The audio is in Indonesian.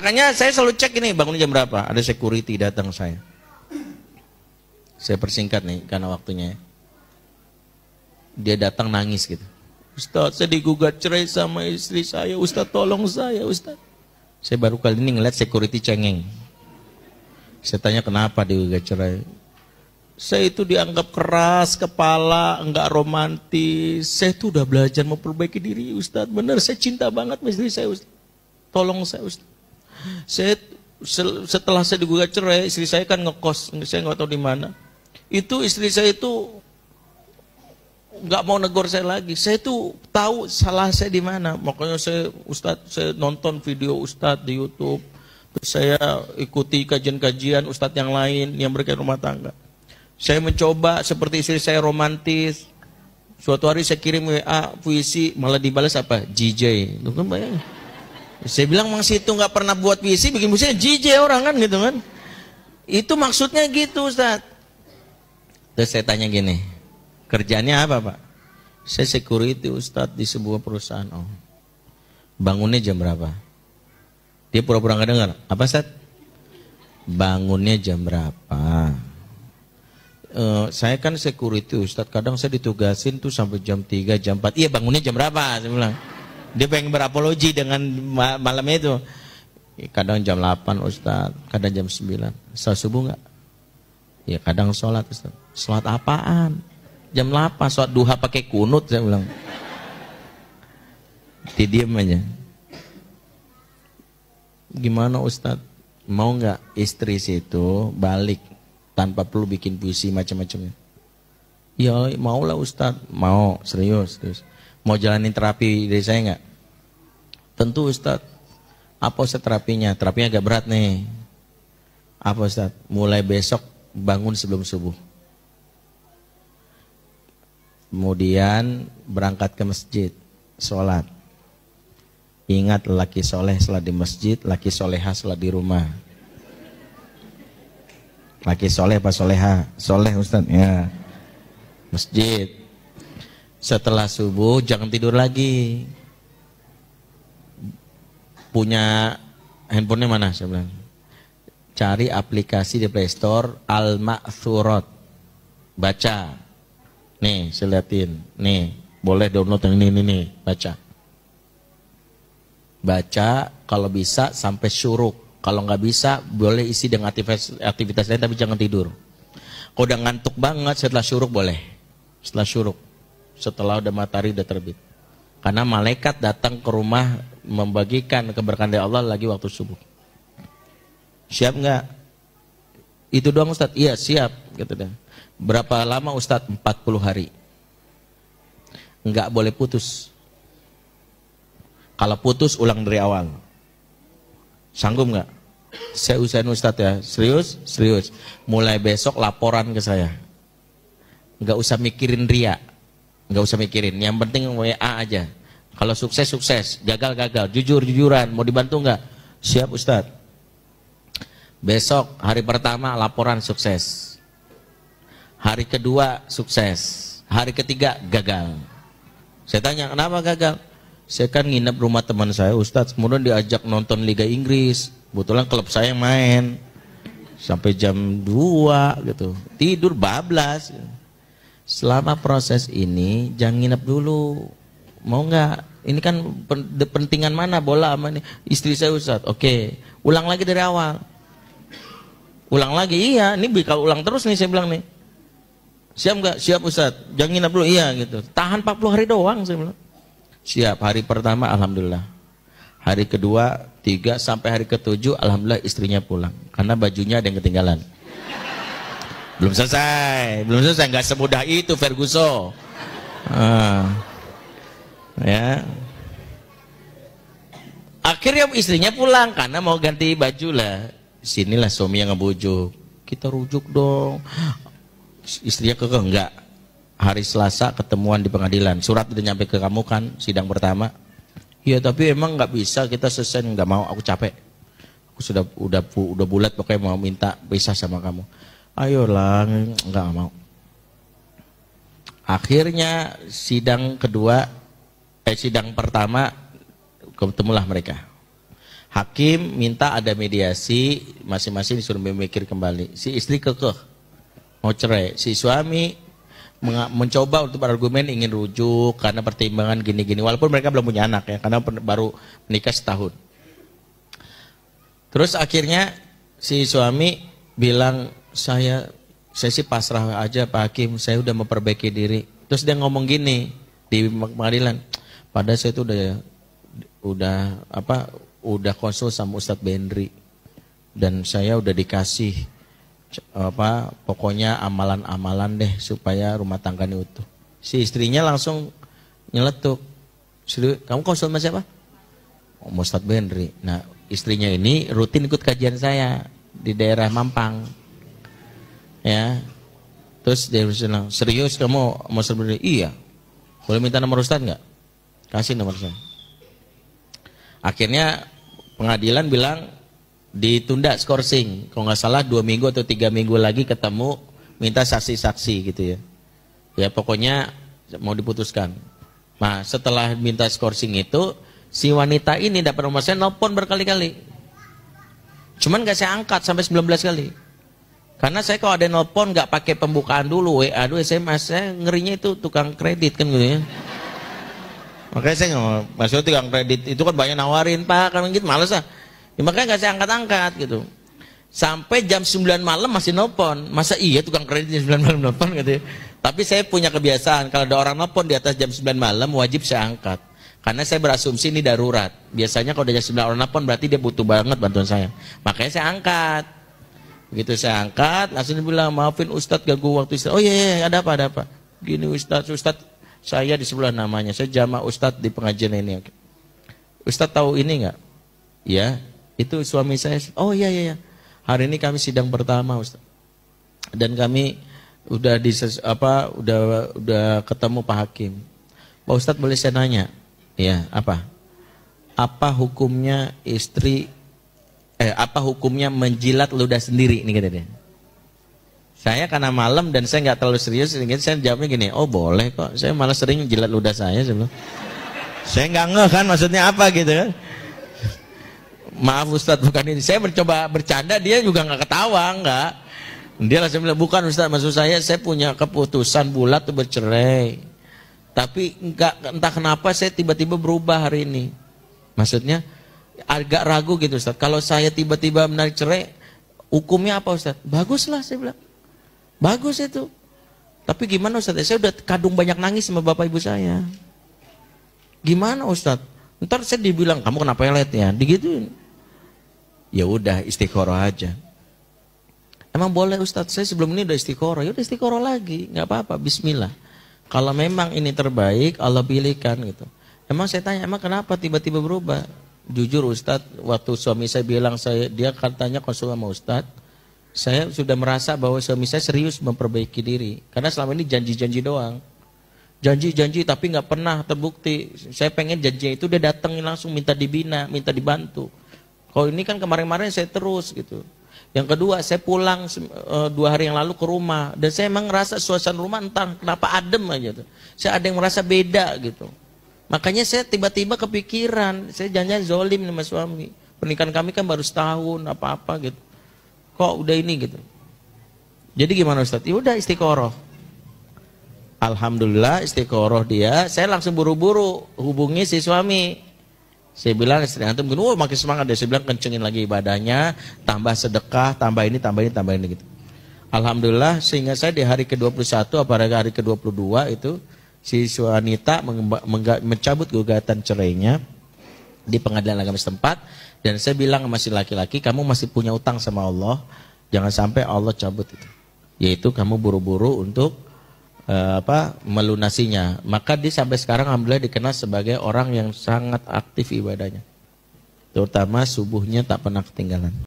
Makanya saya selalu cek ini bangun jam berapa. Ada security datang saya. Saya persingkat nih karena waktunya ya. Dia datang nangis gitu. Ustaz, saya digugat cerai sama istri saya. Ustaz, tolong saya, Ustaz. Saya baru kali ini ngeliat security cengeng. Saya tanya kenapa digugat cerai. Saya itu dianggap keras kepala, enggak romantis. Saya itu udah belajar memperbaiki diri, Ustaz. Benar, saya cinta banget istri saya, Ustaz. Tolong saya, Ustaz. Saya setelah saya digugat cerai, istri saya kan ngekos, saya nggak tahu di mana. Itu istri saya itu nggak mau negor saya lagi. Saya tuh tahu salah saya di mana. Makanya saya ustad saya nonton video ustad di YouTube. Terus saya ikuti kajian-kajian ustad yang lain yang berkait rumah tangga. Saya mencoba seperti istri saya romantis. Suatu hari saya kirim WA puisi malah dibalas apa? JJ. Itu kan bayangin. Saya bilang Mang Situ nggak pernah buat puisi, bikin visi JJ orang kan gitu kan. Itu maksudnya gitu Ustaz. Terus saya tanya gini, kerjanya apa Pak? Saya security Ustaz di sebuah perusahaan. Oh. Bangunnya jam berapa? Dia pura-pura nggak dengar. Apa Ustaz? Bangunnya jam berapa? Uh, saya kan security Ustaz, kadang saya ditugasin tuh sampai jam 3, jam 4. Iya bangunnya jam berapa? Saya bilang. Dia pengen berapologi dengan malam itu. Kadang jam 8 Ustaz, kadang jam 9. salat subuh nggak? Ya kadang sholat Ustaz. Sholat apaan? Jam 8, sholat duha pakai kunut saya bilang. Didiam aja. Gimana Ustaz? Mau nggak istri situ balik tanpa perlu bikin puisi macam-macamnya? Ya maulah Ustaz, mau serius, serius. Mau jalanin terapi dari saya nggak? Tentu Ustadz. Apa Ustadz terapinya? Terapinya agak berat nih. Apa Ustadz? Mulai besok bangun sebelum subuh. Kemudian berangkat ke masjid, sholat. Ingat laki soleh sholat di masjid, laki soleha sholat di rumah. Laki soleh apa soleha? Soleh Ustaz ya. Masjid, setelah subuh jangan tidur lagi. Punya handphonenya mana saya bilang? Cari aplikasi di Play Store Al-Ma'thurat. Baca. Nih, saya liatin. Nih, boleh download yang ini ini nih, baca. Baca kalau bisa sampai syuruk. Kalau nggak bisa, boleh isi dengan aktivitas, aktivitas lain, tapi jangan tidur. Kalau udah ngantuk banget, setelah syuruk boleh. Setelah syuruk setelah udah matahari udah terbit. Karena malaikat datang ke rumah membagikan keberkahan dari Allah lagi waktu subuh. Siap nggak? Itu doang Ustadz? Iya siap. Gitu deh. Kan. Berapa lama Ustadz? 40 hari. Nggak boleh putus. Kalau putus ulang dari awal. Sanggup nggak? Saya usahain Ustadz ya. Serius? Serius. Mulai besok laporan ke saya. Nggak usah mikirin riak nggak usah mikirin yang penting WA aja kalau sukses sukses gagal gagal jujur jujuran mau dibantu nggak siap Ustad. besok hari pertama laporan sukses hari kedua sukses hari ketiga gagal saya tanya kenapa gagal saya kan nginep rumah teman saya Ustad. kemudian diajak nonton Liga Inggris kebetulan klub saya yang main sampai jam 2 gitu tidur bablas gitu Selama proses ini jangan nginep dulu. Mau nggak? Ini kan pentingan mana bola sama ini? istri saya ustad Oke, ulang lagi dari awal. Ulang lagi, iya. Ini kalau ulang terus nih saya bilang nih. Siap nggak? Siap ustad Jangan nginep dulu, iya gitu. Tahan 40 hari doang saya bilang. Siap, hari pertama Alhamdulillah. Hari kedua, tiga, sampai hari ketujuh Alhamdulillah istrinya pulang. Karena bajunya ada yang ketinggalan belum selesai belum selesai nggak semudah itu Ferguson uh, ya akhirnya istrinya pulang karena mau ganti baju lah sinilah suami yang ngebujuk kita rujuk dong istrinya kekeh enggak hari Selasa ketemuan di pengadilan surat udah nyampe ke kamu kan sidang pertama ya tapi emang nggak bisa kita selesai nggak mau aku capek aku sudah udah udah bulat pokoknya mau minta pisah sama kamu ayolah nggak mau akhirnya sidang kedua eh sidang pertama ketemulah mereka hakim minta ada mediasi masing-masing disuruh memikir kembali si istri kekeh mau cerai si suami mencoba untuk berargumen ingin rujuk karena pertimbangan gini-gini walaupun mereka belum punya anak ya karena baru menikah setahun terus akhirnya si suami bilang saya saya sih pasrah aja Pak Hakim, saya udah memperbaiki diri. Terus dia ngomong gini di pengadilan, pada saya itu udah udah apa udah konsul sama Ustadz Bendri dan saya udah dikasih apa pokoknya amalan-amalan deh supaya rumah tangganya utuh. Si istrinya langsung nyeletuk. Kamu konsul sama siapa? Ustadz Bendri. Nah, istrinya ini rutin ikut kajian saya di daerah Mampang ya terus dia bilang serius kamu mau serius? iya boleh minta nomor ustad nggak kasih nomor saya akhirnya pengadilan bilang ditunda skorsing kalau nggak salah dua minggu atau tiga minggu lagi ketemu minta saksi-saksi gitu ya ya pokoknya mau diputuskan nah setelah minta skorsing itu si wanita ini dapat nomor saya nelfon berkali-kali cuman gak saya angkat sampai 19 kali karena saya kalau ada nelpon nggak pakai pembukaan dulu WA aduh SMS saya ngerinya itu tukang kredit kan gitu ya. Makanya saya nggak mau, maksudnya tukang kredit itu kan banyak nawarin pak kan gitu males lah. Ya, makanya nggak saya angkat-angkat gitu. Sampai jam 9 malam masih nelpon. Masa iya tukang kredit jam 9 malam nelpon gitu ya. Tapi saya punya kebiasaan kalau ada orang nelpon di atas jam 9 malam wajib saya angkat. Karena saya berasumsi ini darurat. Biasanya kalau ada jam 9 orang nelpon berarti dia butuh banget bantuan saya. Makanya saya angkat. Begitu saya angkat, langsung dia bilang, maafin Ustadz gagu waktu istri Oh iya, iya, iya, ada apa, ada apa. Gini Ustadz, Ustadz saya di sebelah namanya, saya jama Ustadz di pengajian ini. Ustadz tahu ini nggak? Ya, itu suami saya. Oh iya, iya, iya. Hari ini kami sidang pertama Ustadz. Dan kami udah di apa udah udah ketemu Pak Hakim. Pak Ustadz boleh saya nanya? Ya, apa? Apa hukumnya istri eh, apa hukumnya menjilat ludah sendiri nih kata dia saya karena malam dan saya nggak terlalu serius saya jawabnya gini oh boleh kok saya malah sering jilat ludah saya sebelum saya nggak ngeh kan maksudnya apa gitu kan maaf Ustadz bukan ini saya mencoba bercanda dia juga nggak ketawa nggak dia langsung bilang bukan Ustadz maksud saya saya punya keputusan bulat tuh bercerai tapi nggak entah kenapa saya tiba-tiba berubah hari ini maksudnya agak ragu gitu Ustaz. Kalau saya tiba-tiba menarik cerai, hukumnya apa Ustaz? Baguslah saya bilang. Bagus itu. Tapi gimana Ustaz? Ya, saya udah kadung banyak nangis sama bapak ibu saya. Gimana Ustaz? Ntar saya dibilang, kamu kenapa pelet ya? Digituin. Ya udah istiqoroh aja. Emang boleh Ustadz saya sebelum ini udah istiqoroh, ya udah istiqoroh lagi, nggak apa-apa, Bismillah. Kalau memang ini terbaik, Allah pilihkan gitu. Emang saya tanya, emang kenapa tiba-tiba berubah? jujur Ustadz, waktu suami saya bilang saya dia katanya konsul sama Ustadz, saya sudah merasa bahwa suami saya serius memperbaiki diri karena selama ini janji-janji doang janji-janji tapi nggak pernah terbukti saya pengen janji itu dia datangin langsung minta dibina minta dibantu kalau ini kan kemarin-kemarin saya terus gitu yang kedua saya pulang eh, dua hari yang lalu ke rumah dan saya emang ngerasa suasana rumah entah kenapa adem aja tuh saya ada yang merasa beda gitu Makanya saya tiba-tiba kepikiran, saya jangan zolim sama suami. Pernikahan kami kan baru setahun, apa-apa gitu. Kok udah ini gitu. Jadi gimana Ustaz? Ya udah istiqoroh. Alhamdulillah istiqoroh dia. Saya langsung buru-buru hubungi si suami. Saya bilang istri antum, oh makin semangat deh. Saya bilang kencengin lagi ibadahnya, tambah sedekah, tambah ini, tambah ini, tambah ini gitu. Alhamdulillah sehingga saya di hari ke-21 apalagi hari ke-22 itu si wanita mencabut gugatan cerainya di pengadilan agama setempat dan saya bilang masih laki-laki kamu masih punya utang sama Allah jangan sampai Allah cabut itu yaitu kamu buru-buru untuk uh, apa melunasinya maka dia sampai sekarang alhamdulillah dikenal sebagai orang yang sangat aktif ibadahnya terutama subuhnya tak pernah ketinggalan